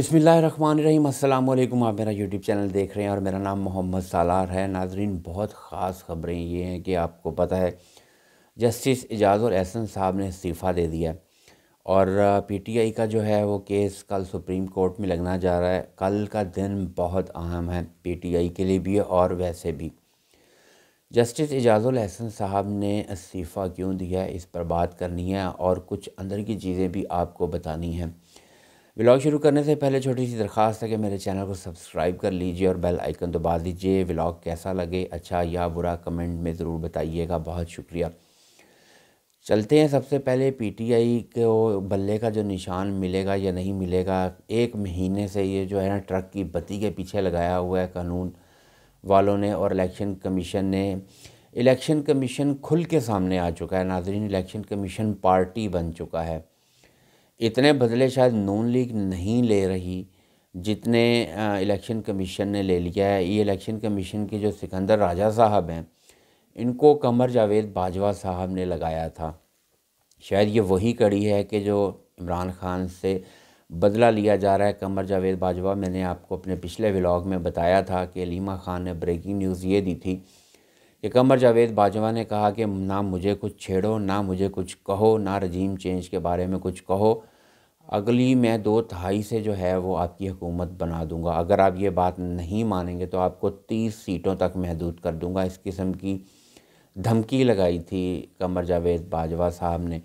बसमीम अल्लाम आप मेरा यूट्यूब चैनल देख रहे हैं और मेरा नाम मोहम्मद सालार है नाजरीन बहुत ख़ास ख़बरें ये हैं कि आपको पता है जस्टिस एजाज़ और एहसन साहब ने इस्तीफ़ा दे दिया और पीटीआई का जो है वो केस कल सुप्रीम कोर्ट में लगना जा रहा है कल का दिन बहुत अहम है पीटीआई के लिए भी और वैसे भी जस्टिस एजाज़ुल एहसन साहब ने इस्तीफ़ा क्यों दिया इस पर बात करनी है और कुछ अंदर की चीज़ें भी आपको बतानी हैं व्लॉग शुरू करने से पहले छोटी सी दरख्वास्त है कि मेरे चैनल को सब्सक्राइब कर लीजिए और बेल आइकन दबा दीजिए व्लॉग कैसा लगे अच्छा या बुरा कमेंट में ज़रूर बताइएगा बहुत शुक्रिया चलते हैं सबसे पहले पीटीआई को बल्ले का जो निशान मिलेगा या नहीं मिलेगा एक महीने से ये जो है ना ट्रक की बत्ती के पीछे लगाया हुआ है कानून वालों ने और इलेक्शन कमीशन ने इलेक्शन कमीशन खुल के सामने आ चुका है नाजरीन इलेक्शन कमीशन पार्टी बन चुका है इतने बदले शायद नून लीग नहीं ले रही जितने इलेक्शन कमीशन ने ले लिया है ये इलेक्शन कमीशन के जो सिकंदर राजा साहब हैं इनको कमर जावेद बाजवा साहब ने लगाया था शायद ये वही कड़ी है कि जो इमरान खान से बदला लिया जा रहा है कमर जावेद बाजवा मैंने आपको अपने पिछले व्लॉग में बताया था कि लीमा खान ने ब्रेकिंग न्यूज़ ये दी थी कि कमर जावेद बाजवा ने कहा कि ना मुझे कुछ छेड़ो ना मुझे कुछ कहो ना रजीम चेंज के बारे में कुछ कहो अगली मैं दो तिहाई से जो है वो आपकी हुकूमत बना दूंगा अगर आप ये बात नहीं मानेंगे तो आपको तीस सीटों तक महदूद कर दूंगा इस किस्म की धमकी लगाई थी कमर जावेद बाजवा साहब ने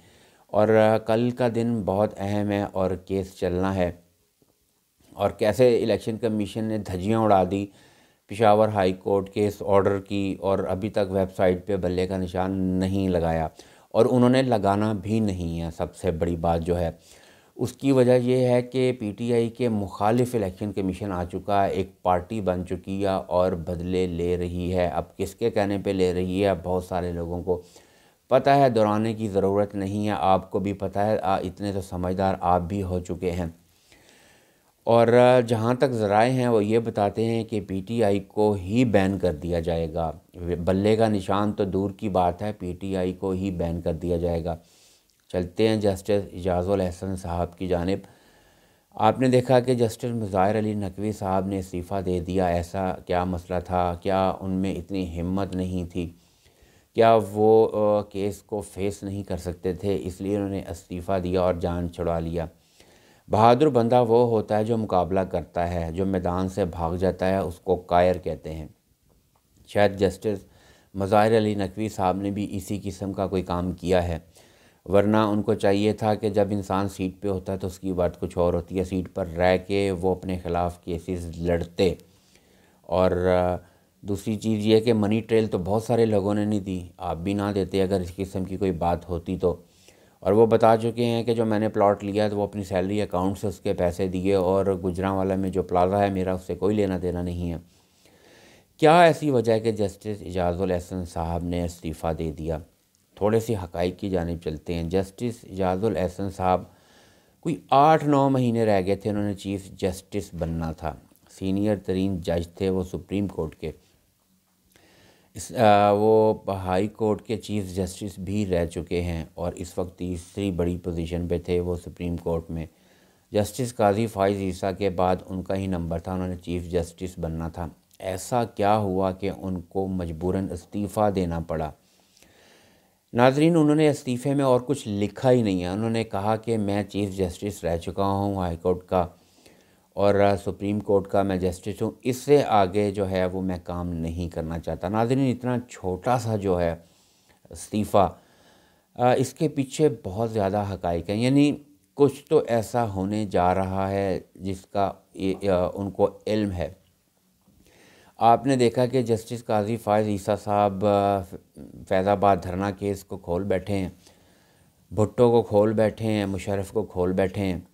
और कल का दिन बहुत अहम है और केस चलना है और कैसे इलेक्शन कमीशन ने धजियाँ उड़ा दी पिशावर हाई कोर्ट के इस ऑर्डर की और अभी तक वेबसाइट पे बल्ले का निशान नहीं लगाया और उन्होंने लगाना भी नहीं है सबसे बड़ी बात जो है उसकी वजह यह है कि पीटीआई के मुखालिफ इलेक्शन कमीशन आ चुका है एक पार्टी बन चुकी है और बदले ले रही है अब किसके कहने पे ले रही है बहुत सारे लोगों को पता है दोहराने की ज़रूरत नहीं है आपको भी पता है आ, इतने तो समझदार आप भी हो चुके हैं और जहाँ तक ज़राए हैं वो ये बताते हैं कि पीटीआई को ही बैन कर दिया जाएगा बल्ले का निशान तो दूर की बात है पीटीआई को ही बैन कर दिया जाएगा चलते हैं जस्टिस एजाज़ल अहसन साहब की जानब आपने देखा कि जस्टिस मुज़ाहिर अली नकवी साहब ने इस्तीफ़ा दे दिया ऐसा क्या मसला था क्या उनमें इतनी हिम्मत नहीं थी क्या वो केस को फेस नहीं कर सकते थे इसलिए उन्होंने इस्तीफ़ा दिया और जान छुड़ा लिया बहादुर बंदा वो होता है जो मुकाबला करता है जो मैदान से भाग जाता है उसको कायर कहते हैं शायद जस्टिस मज़ाहिर अली नकवी साहब ने भी इसी किस्म का कोई काम किया है वरना उनको चाहिए था कि जब इंसान सीट पे होता है तो उसकी बात कुछ और होती है सीट पर रह के वो अपने ख़िलाफ़ केसेस लड़ते और दूसरी चीज़ ये कि मनी ट्रेल तो बहुत सारे लोगों ने नहीं दी आप भी ना देते अगर इस किस्म की कोई बात होती तो और वो बता चुके हैं कि जो मैंने प्लॉट लिया तो वो अपनी सैलरी अकाउंट से उसके पैसे दिए और गुजरावाला में जो प्लाजा है मेरा उससे कोई लेना देना नहीं है क्या ऐसी वजह है कि जस्टिस एजाज़ुल एहसन साहब ने इस्तीफ़ा दे दिया थोड़े से हक़ की जानब चलते हैं जस्टिस याजुल एहसन साहब कोई आठ नौ महीने रह गए थे उन्होंने चीफ़ जस्टिस बनना था सीनियर तरीन जज थे वो सुप्रीम कोर्ट के इस आ, वो हाई कोर्ट के चीफ़ जस्टिस भी रह चुके हैं और इस वक्त तीसरी बड़ी पोजीशन पे थे वो सुप्रीम कोर्ट में जस्टिस काजी फाइज ईसा के बाद उनका ही नंबर था उन्होंने चीफ़ जस्टिस बनना था ऐसा क्या हुआ कि उनको मजबूरन इस्तीफ़ा देना पड़ा नाजरीन उन्होंने इस्तीफ़े में और कुछ लिखा ही नहीं है उन्होंने कहा कि मैं चीफ़ जस्टिस रह चुका हूँ हाई कोर्ट का और सुप्रीम कोर्ट का मैं जस्टिस हूँ इससे आगे जो है वो मैं काम नहीं करना चाहता नाजरीन इतना छोटा सा जो है इस्तीफ़ा इसके पीछे बहुत ज़्यादा हकाइक है यानी कुछ तो ऐसा होने जा रहा है जिसका ए, ए, उनको इल्म है आपने देखा कि जस्टिस काजी फायज़ ईसा साहब फैज़ाबाद धरना केस को खोल बैठे हैं भुट्टो को खोल बैठे हैं मुशरफ को खोल बैठे हैं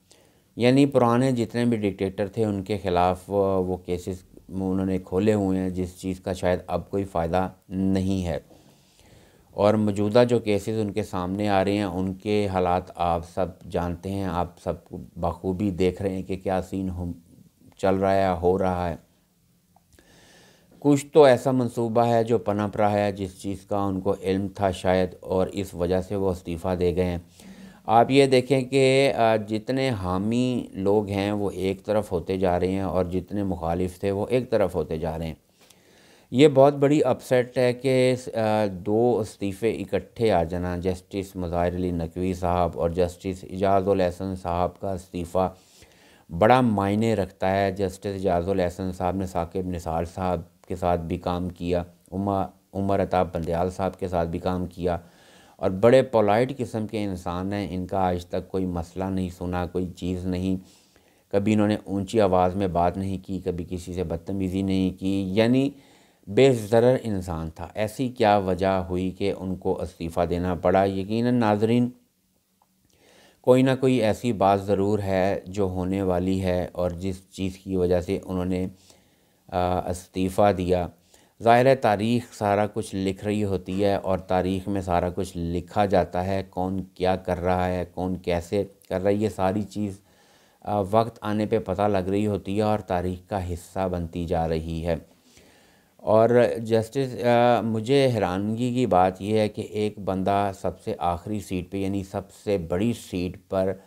यानी पुराने जितने भी डिक्टेटर थे उनके ख़िलाफ़ वो केसेस उन्होंने खोले हुए हैं जिस चीज़ का शायद अब कोई फ़ायदा नहीं है और मौजूदा जो केसेस उनके सामने आ रहे हैं उनके हालात आप सब जानते हैं आप सब बखूबी देख रहे हैं कि क्या सीन हो चल रहा है हो रहा है कुछ तो ऐसा मंसूबा है जो पनप रहा है जिस चीज़ का उनको इल्म था शायद और इस वजह से वो इस्तीफ़ा दे गए हैं आप ये देखें कि जितने हामी लोग हैं वो एक तरफ होते जा रहे हैं और जितने मुखालिफ थे वो एक तरफ होते जा रहे हैं ये बहुत बड़ी अपसेट है कि दो इस्तीफ़े इकट्ठे आ जाना जस्टिस मज़ाहिर अली नकवी साहब और जस्टिस एजाज़ुलहसन साहब का इस्तीफ़ा बड़ा मायने रखता है जस्टिस अहसन साहब ने साकिब निसार साहब के साथ भी काम किया उमा उमर अताब बंदयाल साहब के साथ भी काम किया और बड़े पोलाइट किस्म के इंसान हैं इनका आज तक कोई मसला नहीं सुना कोई चीज़ नहीं कभी इन्होंने ऊंची आवाज़ में बात नहीं की कभी किसी से बदतमीज़ी नहीं की यानी बेजर इंसान था ऐसी क्या वजह हुई कि उनको इस्तीफ़ा देना पड़ा यकीन नाजरीन कोई ना कोई ऐसी बात ज़रूर है जो होने वाली है और जिस चीज़ की वजह से उन्होंने इस्तीफ़ा दिया ज़ाहिर है तारीख़ सारा कुछ लिख रही होती है और तारीख़ में सारा कुछ लिखा जाता है कौन क्या कर रहा है कौन कैसे कर रहा है ये सारी चीज़ वक्त आने पे पता लग रही होती है और तारीख़ का हिस्सा बनती जा रही है और जस्टिस मुझे हैरानगी की बात यह है कि एक बंदा सबसे आखिरी सीट पे यानी सबसे बड़ी सीट पर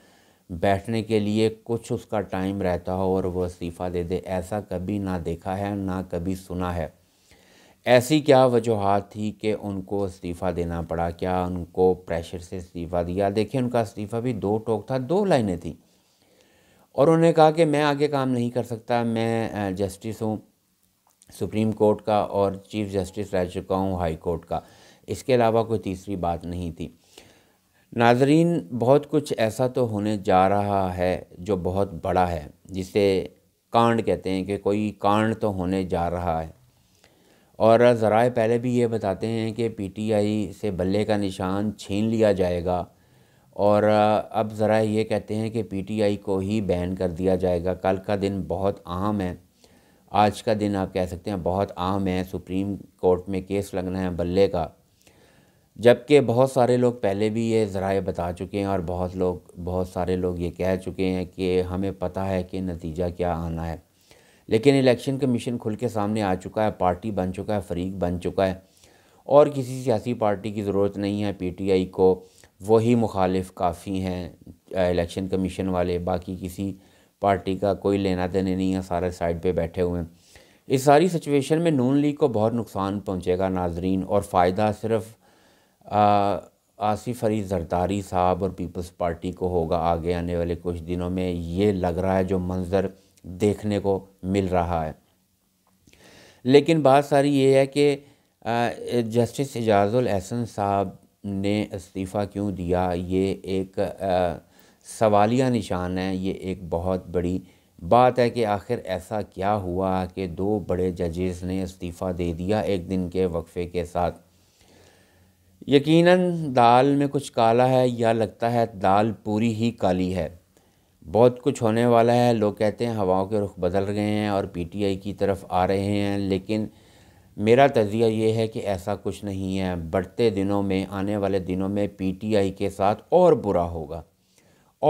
बैठने के लिए कुछ उसका टाइम रहता हो और वह इस्तीफ़ा दे दे ऐसा कभी ना देखा है ना कभी सुना है ऐसी क्या वजूहत थी कि उनको इस्तीफ़ा देना पड़ा क्या उनको प्रेशर से इस्तीफ़ा दिया देखिए उनका इस्तीफ़ा भी दो टोक था दो लाइनें थी और उन्होंने कहा कि मैं आगे काम नहीं कर सकता मैं जस्टिस हूँ सुप्रीम कोर्ट का और चीफ़ जस्टिस रह चुका हूँ हाई कोर्ट का इसके अलावा कोई तीसरी बात नहीं थी नाजरीन बहुत कुछ ऐसा तो होने जा रहा है जो बहुत बड़ा है जिसे कांड कहते हैं कि कोई कांड तो होने जा रहा है और जरा पहले भी ये बताते हैं कि पीटीआई से बल्ले का निशान छीन लिया जाएगा और अब ज़रा ये कहते हैं कि पीटीआई को ही बैन कर दिया जाएगा कल का दिन बहुत अहम है आज का दिन आप कह सकते हैं बहुत आम है सुप्रीम कोर्ट में केस लगना है बल्ले का जबकि बहुत सारे लोग पहले भी ये ज़रा बता चुके हैं और बहुत लोग बहुत सारे लोग ये कह चुके हैं कि हमें पता है कि नतीजा क्या आना है लेकिन इलेक्शन कमीशन खुल के सामने आ चुका है पार्टी बन चुका है फरीक बन चुका है और किसी सियासी पार्टी की ज़रूरत नहीं है पीटीआई को वही मुखालिफ काफ़ी हैं इलेक्शन कमीशन वाले बाकी किसी पार्टी का कोई लेना देने नहीं है सारे साइड पे बैठे हुए हैं इस सारी सिचुएशन में नून लीग को बहुत नुकसान पहुंचेगा नाजरीन और फ़ायदा सिर्फ़ आसिफ अली जरदारी साहब और पीपल्स पार्टी को होगा आगे आने वाले कुछ दिनों में ये लग रहा है जो मंज़र देखने को मिल रहा है लेकिन बात सारी ये है कि जस्टिस एजाज़ुल एहसन साहब ने इस्तीफ़ा क्यों दिया ये एक सवालिया निशान है ये एक बहुत बड़ी बात है कि आखिर ऐसा क्या हुआ कि दो बड़े जजेस ने इस्तीफ़ा दे दिया एक दिन के वक्फ़े के साथ यकीनन दाल में कुछ काला है या लगता है दाल पूरी ही काली है बहुत कुछ होने वाला है लोग कहते हैं हवाओं के रुख बदल रहे हैं और पीटीआई की तरफ आ रहे हैं लेकिन मेरा तजिया ये है कि ऐसा कुछ नहीं है बढ़ते दिनों में आने वाले दिनों में पीटीआई के साथ और बुरा होगा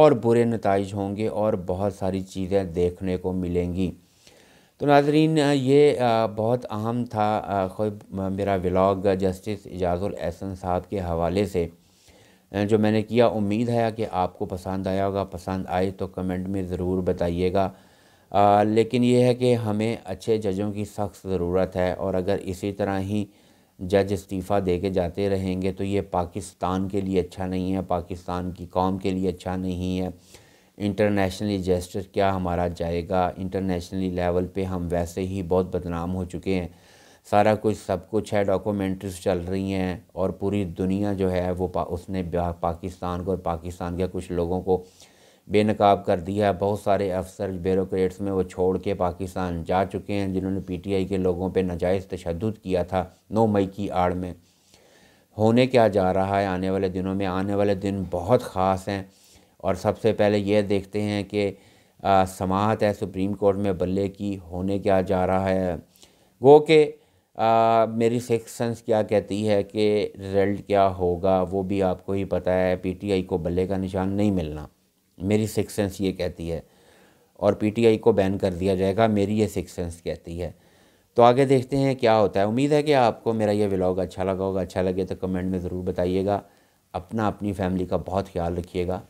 और बुरे नतज होंगे और बहुत सारी चीज़ें देखने को मिलेंगी तो नाजरीन ये बहुत अहम था खुद मेरा व्लाग जस्टिस एजाज़ एहसन साहब के हवाले से जो मैंने किया उम्मीद है कि आपको पसंद आया होगा पसंद आए तो कमेंट में ज़रूर बताइएगा लेकिन यह है कि हमें अच्छे जजों की सख्त ज़रूरत है और अगर इसी तरह ही जज इस्तीफ़ा दे के जाते रहेंगे तो ये पाकिस्तान के लिए अच्छा नहीं है पाकिस्तान की कौम के लिए अच्छा नहीं है इंटरनेशनली जेस्टर क्या हमारा जाएगा इंटरनेशनली लेवल पे हम वैसे ही बहुत बदनाम हो चुके हैं सारा कुछ सब कुछ है डॉक्यूमेंट्रीज चल रही हैं और पूरी दुनिया जो है वो पा, उसने पाकिस्तान को और पाकिस्तान के कुछ लोगों को बेनकाब कर दिया बहुत सारे अफसर ब्यूरोट्स में वो छोड़ के पाकिस्तान जा चुके हैं जिन्होंने पीटीआई के लोगों पे नजायज़ तशद किया था नौ मई की आड़ में होने क्या जा रहा है आने वाले दिनों में आने वाले दिन बहुत ख़ास हैं और सबसे पहले यह देखते हैं कि समाहत है सुप्रीम कोर्ट में बल्ले की होने क्या जा रहा है गो के आ, मेरी सेंस क्या कहती है कि रिज़ल्ट क्या होगा वो भी आपको ही पता है पीटीआई को बल्ले का निशान नहीं मिलना मेरी सिक्स सेंस ये कहती है और पीटीआई को बैन कर दिया जाएगा मेरी ये सिक्स सेंस कहती है तो आगे देखते हैं क्या होता है उम्मीद है कि आपको मेरा ये व्लॉग अच्छा लगा होगा अच्छा लगे तो कमेंट में ज़रूर बताइएगा अपना अपनी फैमिली का बहुत ख्याल रखिएगा